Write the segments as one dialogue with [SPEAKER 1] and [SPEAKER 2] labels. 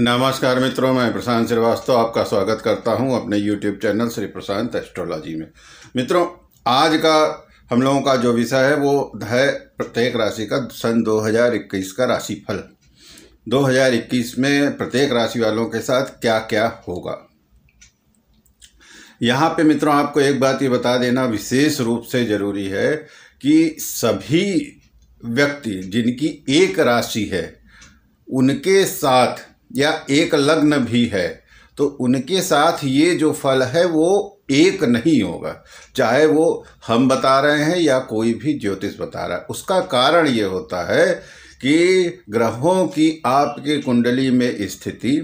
[SPEAKER 1] नमस्कार मित्रों मैं प्रशांत श्रीवास्तव आपका स्वागत करता हूं अपने YouTube channel Shri Prashant astrology में मित्रों आज का हम लोगों का जो विषय है वो है प्रत्येक राशि का सन 2021 का राशिफल 2021 में प्रत्येक राशि वालों के साथ क्या क्या होगा यहाँ पे मित्रों आपको एक बात ये बता देना विशेष रूप से ज़रूरी है कि सभी व्यक्ति जिनकी एक राशि है उनके साथ या एक लग्न भी है तो उनके साथ ये जो फल है वो एक नहीं होगा चाहे वो हम बता रहे हैं या कोई भी ज्योतिष बता रहा है उसका कारण ये होता है कि ग्रहों की आपके कुंडली में स्थिति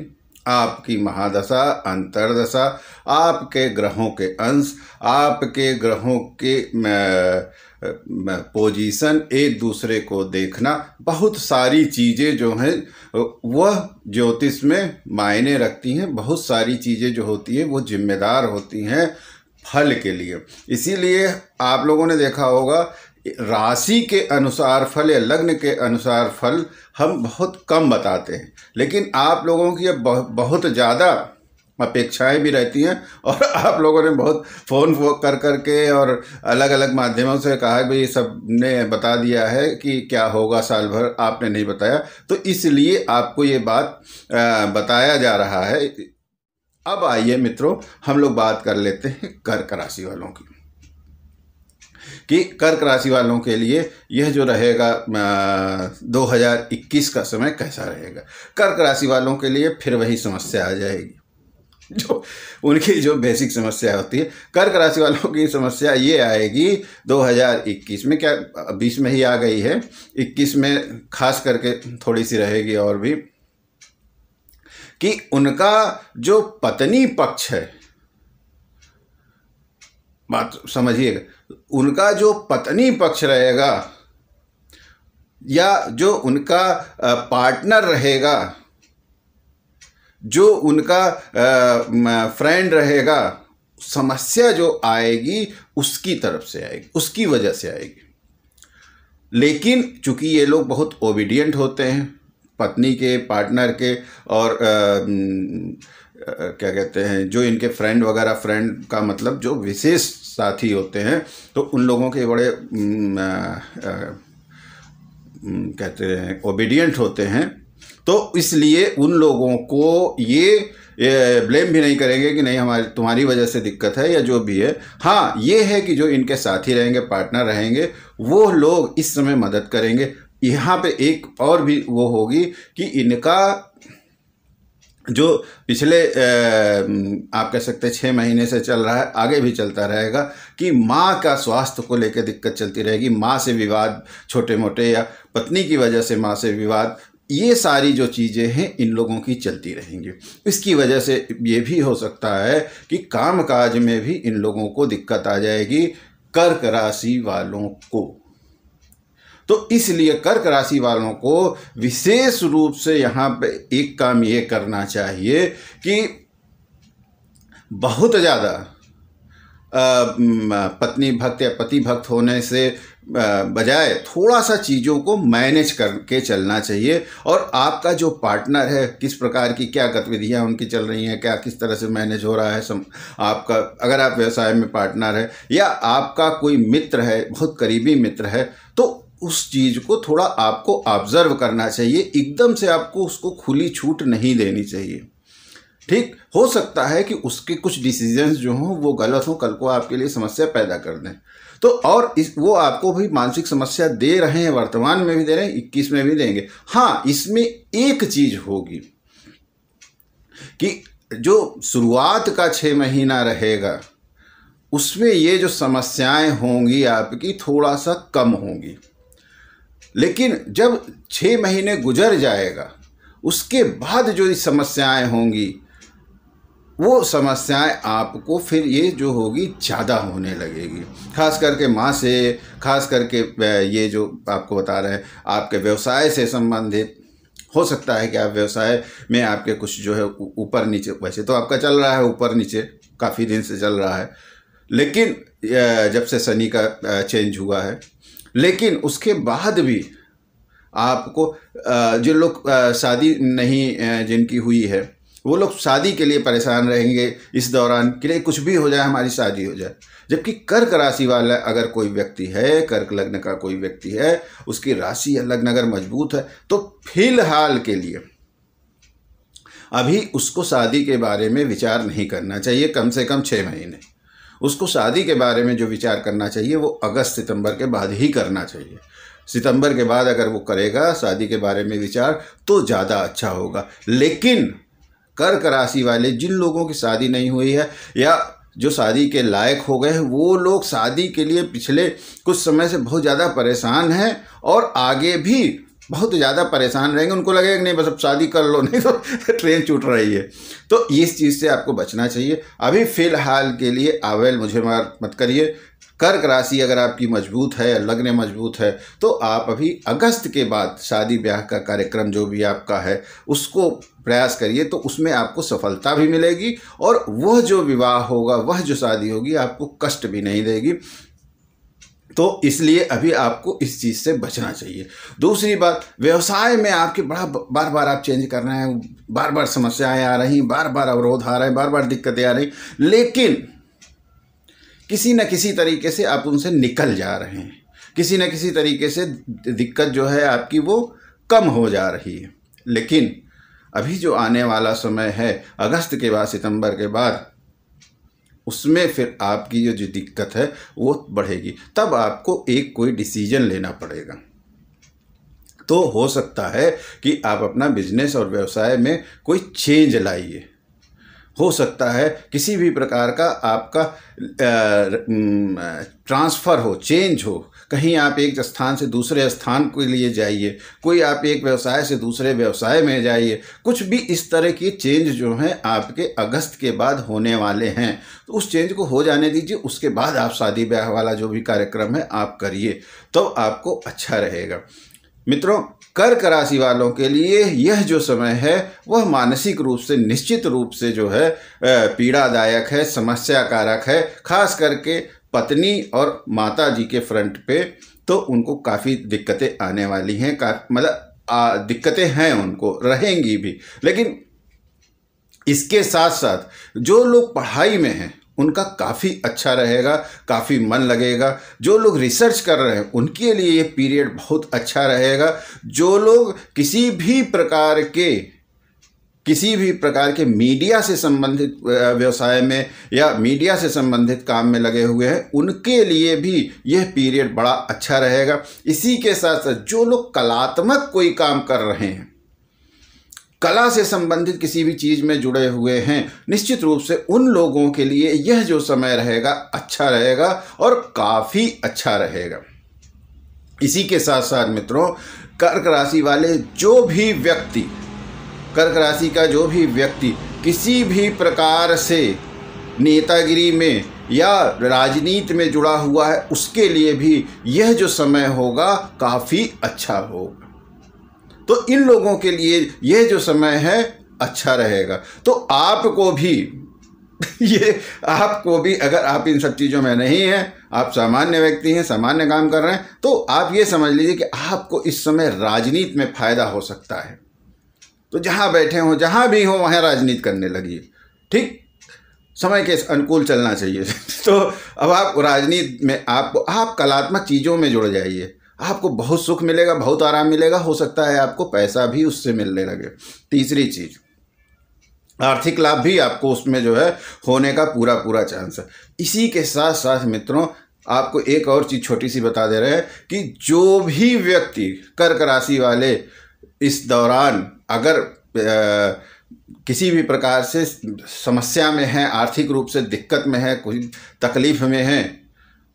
[SPEAKER 1] आपकी महादशा अंतरदशा आपके ग्रहों के अंश आपके ग्रहों के पोजीशन एक दूसरे को देखना बहुत सारी चीज़ें जो हैं वह ज्योतिष में मायने रखती हैं बहुत सारी चीज़ें जो होती हैं वो जिम्मेदार होती हैं फल के लिए इसीलिए आप लोगों ने देखा होगा राशि के अनुसार फल या लग्न के अनुसार फल हम बहुत कम बताते हैं लेकिन आप लोगों की अब बहुत ज़्यादा अपेक्षाएँ भी रहती हैं और आप लोगों ने बहुत फ़ोन कर कर के और अलग अलग माध्यमों से कहा भाई सब ने बता दिया है कि क्या होगा साल भर आपने नहीं बताया तो इसलिए आपको ये बात बताया जा रहा है अब आइए मित्रों हम लोग बात कर लेते हैं कर्क राशि वालों की कि कर्क राशि वालों के लिए यह जो रहेगा 2021 का समय कैसा रहेगा कर्क राशि वालों के लिए फिर वही समस्या आ जाएगी जो उनकी जो बेसिक समस्या होती है कर्क राशि वालों की समस्या ये आएगी 2021 में क्या बीस में ही आ गई है 21 में खास करके थोड़ी सी रहेगी और भी कि उनका जो पत्नी पक्ष है बात समझिएगा उनका जो पत्नी पक्ष रहेगा या जो उनका पार्टनर रहेगा जो उनका फ्रेंड रहेगा समस्या जो आएगी उसकी तरफ से आएगी उसकी वजह से आएगी लेकिन चूंकि ये लोग बहुत ओबीडियंट होते हैं पत्नी के पार्टनर के और आ, आ, क्या कहते हैं जो इनके फ्रेंड वगैरह फ्रेंड का मतलब जो विशेष साथी होते हैं तो उन लोगों के बड़े आ, कहते हैं ओबीडियंट होते हैं तो इसलिए उन लोगों को ये, ये ब्लेम भी नहीं करेंगे कि नहीं हमारी तुम्हारी वजह से दिक्कत है या जो भी है हाँ ये है कि जो इनके साथी रहेंगे पार्टनर रहेंगे वो लोग इस समय मदद करेंगे यहाँ पे एक और भी वो होगी कि इनका जो पिछले आप कह सकते छः महीने से चल रहा है आगे भी चलता रहेगा कि माँ का स्वास्थ्य को लेकर दिक्कत चलती रहेगी माँ से विवाद छोटे मोटे या पत्नी की वजह से माँ से विवाद ये सारी जो चीज़ें हैं इन लोगों की चलती रहेंगी इसकी वजह से ये भी हो सकता है कि काम काज में भी इन लोगों को दिक्कत आ जाएगी कर्क राशि वालों को तो इसलिए कर्क राशि वालों को विशेष रूप से यहाँ पे एक काम ये करना चाहिए कि बहुत ज़्यादा पत्नी भक्त या पति भक्त होने से बजाय थोड़ा सा चीज़ों को मैनेज करके चलना चाहिए और आपका जो पार्टनर है किस प्रकार की क्या गतिविधियाँ उनकी चल रही हैं क्या किस तरह से मैनेज हो रहा है सम, आपका अगर आप व्यवसाय में पार्टनर है या आपका कोई मित्र है बहुत करीबी मित्र है तो उस चीज़ को थोड़ा आपको ऑब्जर्व करना चाहिए एकदम से आपको उसको खुली छूट नहीं देनी चाहिए ठीक हो सकता है कि उसके कुछ डिसीजंस जो हों वो गलत हों कल को आपके लिए समस्या पैदा कर दें तो और इस वो आपको भी मानसिक समस्या दे रहे हैं वर्तमान में भी दे रहे हैं इक्कीस में भी देंगे हाँ इसमें एक चीज होगी कि जो शुरुआत का छः महीना रहेगा उसमें ये जो समस्याएं होंगी आपकी थोड़ा सा कम होंगी लेकिन जब छः महीने गुजर जाएगा उसके बाद जो समस्याएं होंगी वो समस्याएं आपको फिर ये जो होगी ज़्यादा होने लगेगी खास करके माँ से खास करके ये जो आपको बता रहे हैं आपके व्यवसाय से संबंधित हो सकता है कि आप व्यवसाय में आपके कुछ जो है ऊपर नीचे वैसे तो आपका चल रहा है ऊपर नीचे काफ़ी दिन से चल रहा है लेकिन जब से शनि का चेंज हुआ है लेकिन उसके बाद भी आपको जो लोग शादी नहीं जिनकी हुई है वो लोग शादी के लिए परेशान रहेंगे इस दौरान कि नहीं कुछ भी हो जाए हमारी शादी हो जाए जबकि कर्क राशि वाला अगर कोई व्यक्ति है कर्क लग्न का कोई व्यक्ति है उसकी राशि या लग्न अगर मजबूत है तो फिलहाल के लिए अभी उसको शादी के बारे में विचार नहीं करना चाहिए कम से कम छः महीने उसको शादी के बारे में जो विचार करना चाहिए वो अगस्त सितंबर के बाद ही करना चाहिए सितंबर के बाद अगर वो करेगा शादी के बारे में विचार तो ज़्यादा अच्छा होगा लेकिन कर्क राशि वाले जिन लोगों की शादी नहीं हुई है या जो शादी के लायक हो गए हैं वो लोग शादी के लिए पिछले कुछ समय से बहुत ज़्यादा परेशान हैं और आगे भी बहुत ज़्यादा परेशान रहेंगे उनको लगेगा नहीं बस अब शादी कर लो नहीं तो ट्रेन छूट रही है तो इस चीज़ से आपको बचना चाहिए अभी फ़िलहाल के लिए आवेल मुझे मार मत करिए कर्क राशि अगर आपकी मजबूत है लग्न मजबूत है तो आप अभी अगस्त के बाद शादी ब्याह का कार्यक्रम जो भी आपका है उसको प्रयास करिए तो उसमें आपको सफलता भी मिलेगी और वह जो विवाह होगा वह जो शादी होगी आपको कष्ट भी नहीं देगी तो इसलिए अभी आपको इस चीज़ से बचना चाहिए दूसरी बात व्यवसाय में आपके बड़ा बार बार आप चेंज कर रहे हैं बार बार समस्याएं आ रही बार बार अवरोध आ रहे हैं बार बार दिक्कतें आ रही लेकिन किसी न किसी तरीके से आप उनसे निकल जा रहे हैं किसी न किसी तरीके से दिक्कत जो है आपकी वो कम हो जा रही है लेकिन अभी जो आने वाला समय है अगस्त के बाद सितंबर के बाद उसमें फिर आपकी जो जो दिक्कत है वो बढ़ेगी तब आपको एक कोई डिसीजन लेना पड़ेगा तो हो सकता है कि आप अपना बिजनेस और व्यवसाय में कोई चेंज लाइए हो सकता है किसी भी प्रकार का आपका ट्रांसफ़र हो चेंज हो कहीं आप एक स्थान से दूसरे स्थान के लिए जाइए कोई आप एक व्यवसाय से दूसरे व्यवसाय में जाइए कुछ भी इस तरह की चेंज जो हैं आपके अगस्त के बाद होने वाले हैं तो उस चेंज को हो जाने दीजिए उसके बाद आप शादी ब्याह वाला जो भी कार्यक्रम है आप करिए तब तो आपको अच्छा रहेगा मित्रों कर्क राशि वालों के लिए यह जो समय है वह मानसिक रूप से निश्चित रूप से जो है पीड़ादायक है समस्या कारक है खास करके पत्नी और माता जी के फ्रंट पे तो उनको काफ़ी दिक्कतें आने वाली हैं का मतलब दिक्कतें हैं उनको रहेंगी भी लेकिन इसके साथ साथ जो लोग पढ़ाई में हैं उनका काफ़ी अच्छा रहेगा काफ़ी मन लगेगा जो लोग रिसर्च कर रहे हैं उनके लिए ये पीरियड बहुत अच्छा रहेगा जो लोग किसी भी प्रकार के किसी भी प्रकार के मीडिया से संबंधित व्यवसाय में या मीडिया से संबंधित काम में लगे हुए हैं उनके लिए भी यह पीरियड बड़ा अच्छा रहेगा इसी के साथ साथ जो लोग कलात्मक कोई काम कर रहे हैं कला से संबंधित किसी भी चीज़ में जुड़े हुए हैं निश्चित रूप से उन लोगों के लिए यह जो समय रहेगा अच्छा रहेगा और काफ़ी अच्छा रहेगा इसी के साथ साथ मित्रों कर्क राशि वाले जो भी व्यक्ति कर्क राशि का जो भी व्यक्ति किसी भी प्रकार से नेतागिरी में या राजनीति में जुड़ा हुआ है उसके लिए भी यह जो समय होगा काफ़ी अच्छा होगा तो इन लोगों के लिए यह जो समय है अच्छा रहेगा तो आपको भी ये आपको भी अगर आप इन सब चीज़ों में नहीं हैं आप सामान्य व्यक्ति हैं सामान्य काम कर रहे हैं तो आप ये समझ लीजिए कि आपको इस समय राजनीति में फ़ायदा हो सकता है तो जहाँ बैठे हों जहाँ भी हों वहाँ राजनीति करने लगी ठीक समय के अनुकूल चलना चाहिए तो अब आप राजनीति में आप आप कलात्मक चीज़ों में जुड़ जाइए आपको बहुत सुख मिलेगा बहुत आराम मिलेगा हो सकता है आपको पैसा भी उससे मिलने लगे तीसरी चीज़ आर्थिक लाभ भी आपको उसमें जो है होने का पूरा पूरा चांस है इसी के साथ साथ मित्रों आपको एक और चीज़ छोटी सी बता दे रहे हैं कि जो भी व्यक्ति कर्क राशि वाले इस दौरान अगर आ, किसी भी प्रकार से समस्या में है आर्थिक रूप से दिक्कत में है कोई तकलीफ में है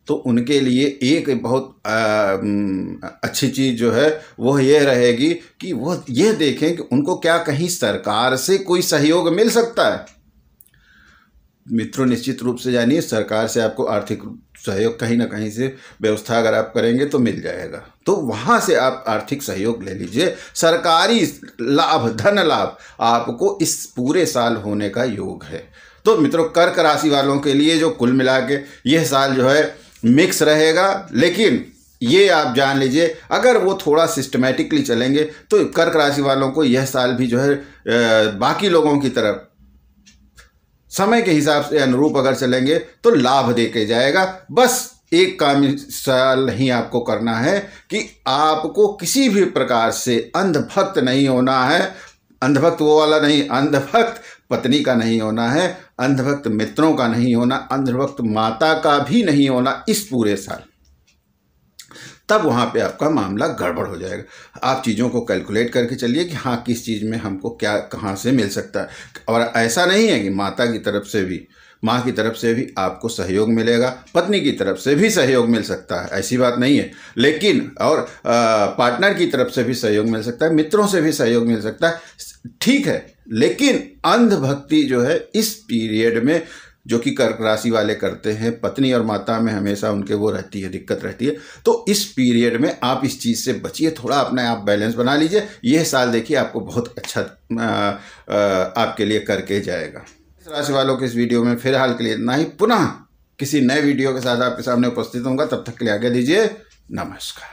[SPEAKER 1] तो उनके लिए एक बहुत आ, अच्छी चीज़ जो है वह यह रहेगी कि वह यह देखें कि उनको क्या कहीं सरकार से कोई सहयोग मिल सकता है मित्रों निश्चित रूप से जानिए सरकार से आपको आर्थिक सहयोग कहीं ना कहीं से व्यवस्था अगर आप करेंगे तो मिल जाएगा तो वहाँ से आप आर्थिक सहयोग ले लीजिए सरकारी लाभ धन लाभ आपको इस पूरे साल होने का योग है तो मित्रों कर्क राशि वालों के लिए जो कुल मिला के यह साल जो है मिक्स रहेगा लेकिन ये आप जान लीजिए अगर वो थोड़ा सिस्टमेटिकली चलेंगे तो कर्क राशि वालों को यह साल भी जो है बाकी लोगों की तरफ समय के हिसाब से अनुरूप अगर चलेंगे तो लाभ दे के जाएगा बस एक काम साल ही आपको करना है कि आपको किसी भी प्रकार से अंधभक्त नहीं होना है अंधभक्त वो वाला नहीं अंधभक्त पत्नी का नहीं होना है अंधभक्त मित्रों का नहीं होना अंधभक्त माता का भी नहीं होना इस पूरे साल तब वहाँ पे आपका मामला गड़बड़ हो जाएगा आप चीज़ों को कैलकुलेट करके चलिए कि हाँ किस चीज़ में हमको क्या कहाँ से मिल सकता है और ऐसा नहीं है कि माता की तरफ से भी माँ की तरफ से भी आपको सहयोग मिलेगा पत्नी की तरफ से भी सहयोग मिल सकता है ऐसी बात नहीं है लेकिन और पार्टनर की तरफ से भी सहयोग मिल सकता है मित्रों से भी सहयोग मिल सकता है ठीक है लेकिन अंधभक्ति जो है इस पीरियड में जो कि कर्क राशि वाले करते हैं पत्नी और माता में हमेशा उनके वो रहती है दिक्कत रहती है तो इस पीरियड में आप इस चीज़ से बचिए थोड़ा अपने आप बैलेंस बना लीजिए यह साल देखिए आपको बहुत अच्छा आ, आ, आपके लिए करके जाएगा इस राशि वालों के इस वीडियो में फिलहाल के लिए इतना ही पुनः किसी नए वीडियो के साथ आपके सामने उपस्थित होंगे तब तक के लिए आगे दीजिए नमस्कार